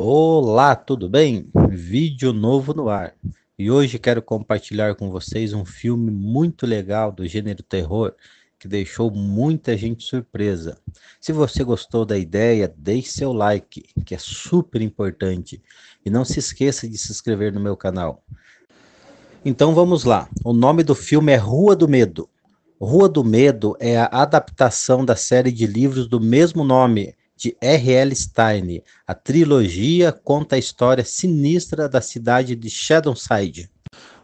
Olá, tudo bem? Vídeo novo no ar. E hoje quero compartilhar com vocês um filme muito legal do gênero terror que deixou muita gente surpresa. Se você gostou da ideia, deixe seu like, que é super importante. E não se esqueça de se inscrever no meu canal. Então vamos lá. O nome do filme é Rua do Medo. Rua do Medo é a adaptação da série de livros do mesmo nome, de R.L. Stein. A trilogia conta a história sinistra da cidade de Shadowside.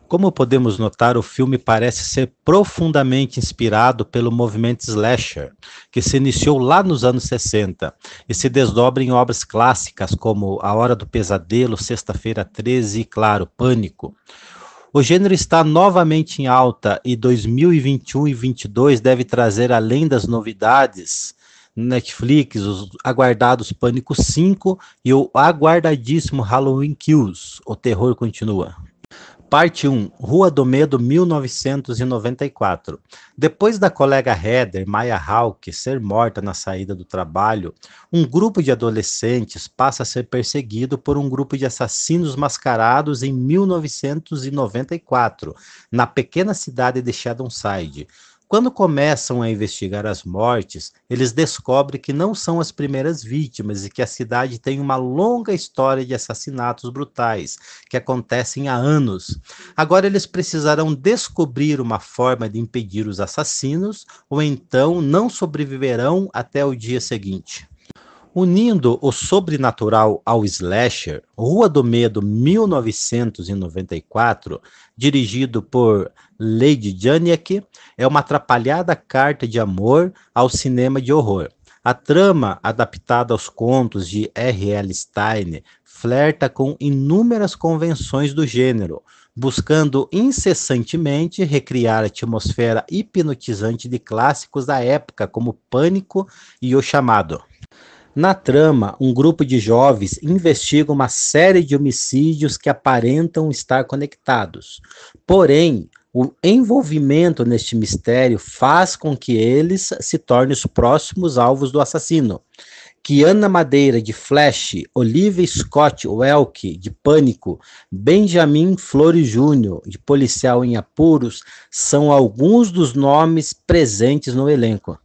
Como podemos notar, o filme parece ser profundamente inspirado pelo movimento slasher, que se iniciou lá nos anos 60 e se desdobra em obras clássicas como A Hora do Pesadelo, Sexta-feira 13 e, claro, Pânico. O gênero está novamente em alta e 2021 e 2022 deve trazer, além das novidades, Netflix, os aguardados Pânico 5 e o aguardadíssimo Halloween Kills. O terror continua. Parte 1, Rua do Medo, 1994. Depois da colega Heather, Maya Hawke, ser morta na saída do trabalho, um grupo de adolescentes passa a ser perseguido por um grupo de assassinos mascarados em 1994, na pequena cidade de Shadowside. Quando começam a investigar as mortes, eles descobrem que não são as primeiras vítimas e que a cidade tem uma longa história de assassinatos brutais que acontecem há anos. Agora eles precisarão descobrir uma forma de impedir os assassinos ou então não sobreviverão até o dia seguinte. Unindo o sobrenatural ao slasher, Rua do Medo 1994, dirigido por Lady Janiak, é uma atrapalhada carta de amor ao cinema de horror. A trama, adaptada aos contos de R.L. Stein, flerta com inúmeras convenções do gênero, buscando incessantemente recriar a atmosfera hipnotizante de clássicos da época, como Pânico e O Chamado. Na trama, um grupo de jovens investiga uma série de homicídios que aparentam estar conectados. Porém, o envolvimento neste mistério faz com que eles se tornem os próximos alvos do assassino. Kiana Madeira, de Flash, Olivia Scott Welk, de Pânico, Benjamin Flores Júnior, de Policial em Apuros, são alguns dos nomes presentes no elenco.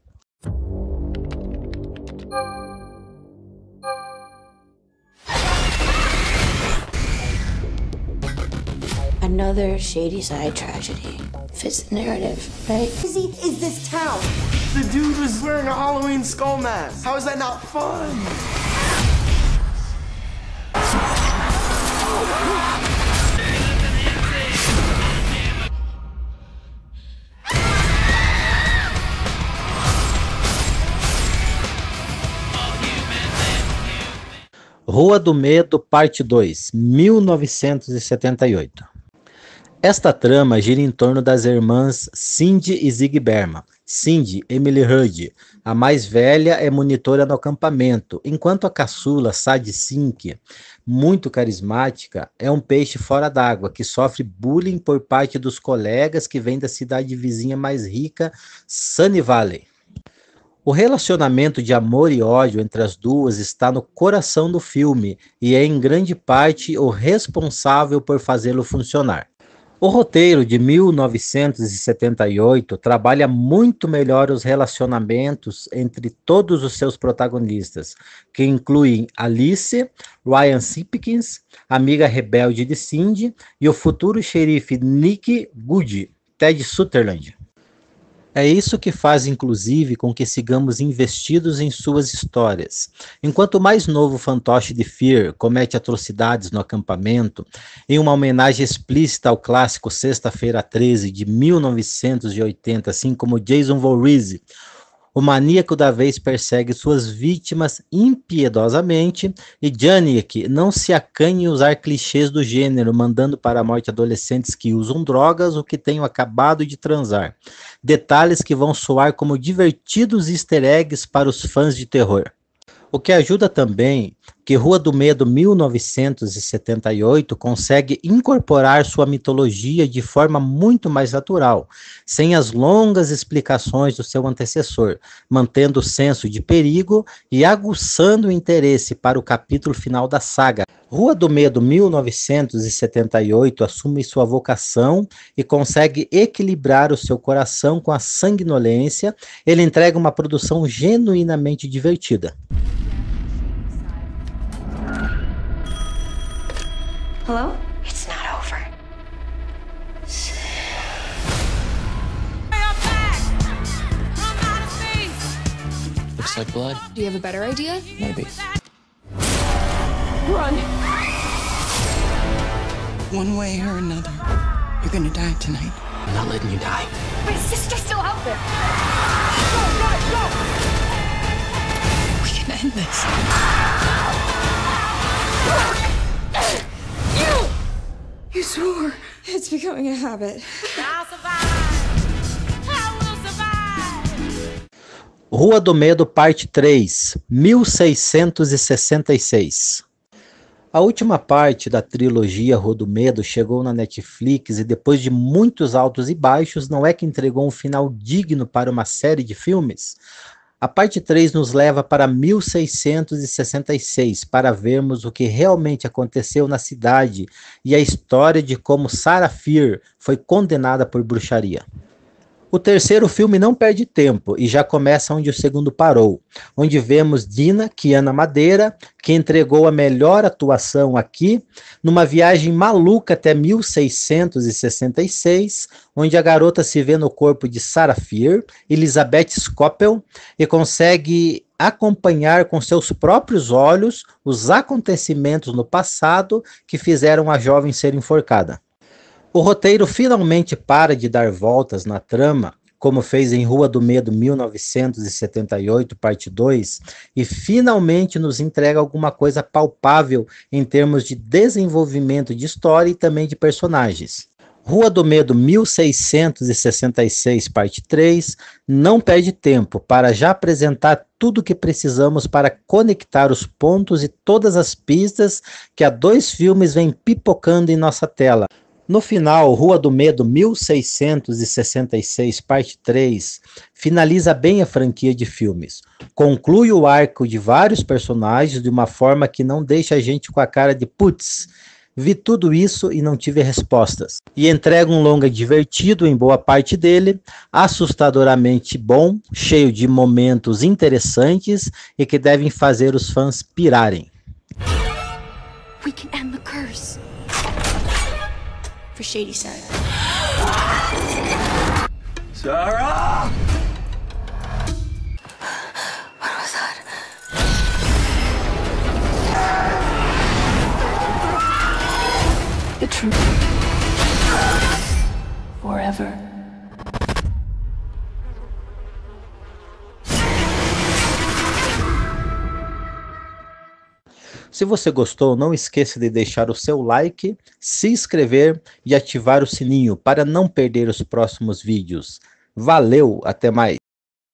Another Shady Side tragedy. Fits the narrative, right? Izzy is this town. The dude was wearing a Halloween skull mask. How is that not fun? Rua do Medo, parte 2, 1978. Esta trama gira em torno das irmãs Cindy e Zig Berman. Cindy, Emily Hood, a mais velha, é monitora no acampamento, enquanto a caçula Sad Sink, muito carismática, é um peixe fora d'água que sofre bullying por parte dos colegas que vêm da cidade vizinha mais rica, Sunny Valley. O relacionamento de amor e ódio entre as duas está no coração do filme e é em grande parte o responsável por fazê-lo funcionar. O roteiro de 1978 trabalha muito melhor os relacionamentos entre todos os seus protagonistas, que incluem Alice, Ryan Sipkins, amiga rebelde de Cindy, e o futuro xerife Nick Good, Ted Sutherland. É isso que faz, inclusive, com que sigamos investidos em suas histórias. Enquanto o mais novo fantoche de Fear comete atrocidades no acampamento, em uma homenagem explícita ao clássico Sexta-feira 13 de 1980, assim como Jason Voorhees, o maníaco da vez persegue suas vítimas impiedosamente e Janik não se acanhe em usar clichês do gênero, mandando para a morte adolescentes que usam drogas ou que tenham acabado de transar. Detalhes que vão soar como divertidos easter eggs para os fãs de terror. O que ajuda também que Rua do Medo 1978 consegue incorporar sua mitologia de forma muito mais natural, sem as longas explicações do seu antecessor, mantendo o senso de perigo e aguçando o interesse para o capítulo final da saga. Rua do Medo 1978 assume sua vocação e consegue equilibrar o seu coração com a sanguinolência. Ele entrega uma produção genuinamente divertida. Hello? It's not over. Looks like blood. Do you have a better idea? Maybe. Run! One way or another, you're gonna die tonight. I'm not letting you die. My sister's still out there. Go, Go! go! We can end this. going to have Rua do Medo, parte 3, 1666. A última parte da trilogia Rua do Medo chegou na Netflix e depois de muitos altos e baixos, não é que entregou um final digno para uma série de filmes, a parte 3 nos leva para 1666 para vermos o que realmente aconteceu na cidade e a história de como Sarah Fear foi condenada por bruxaria. O terceiro filme não perde tempo e já começa onde o segundo parou, onde vemos Dina, Kiana é Madeira, que entregou a melhor atuação aqui, numa viagem maluca até 1666, onde a garota se vê no corpo de Sarah Fear, Elizabeth Scopel, e consegue acompanhar com seus próprios olhos os acontecimentos no passado que fizeram a jovem ser enforcada. O roteiro finalmente para de dar voltas na trama, como fez em Rua do Medo 1978, parte 2, e finalmente nos entrega alguma coisa palpável em termos de desenvolvimento de história e também de personagens. Rua do Medo 1666, parte 3, não perde tempo para já apresentar tudo o que precisamos para conectar os pontos e todas as pistas que há dois filmes vêm pipocando em nossa tela. No final, Rua do Medo 1666, parte 3, finaliza bem a franquia de filmes. Conclui o arco de vários personagens de uma forma que não deixa a gente com a cara de putz. Vi tudo isso e não tive respostas. E entrega um longa divertido em boa parte dele, assustadoramente bom, cheio de momentos interessantes e que devem fazer os fãs pirarem. We can end the for Shady Side. Sarah! What was that? The truth. Forever. Se você gostou, não esqueça de deixar o seu like, se inscrever e ativar o sininho para não perder os próximos vídeos. Valeu, até mais!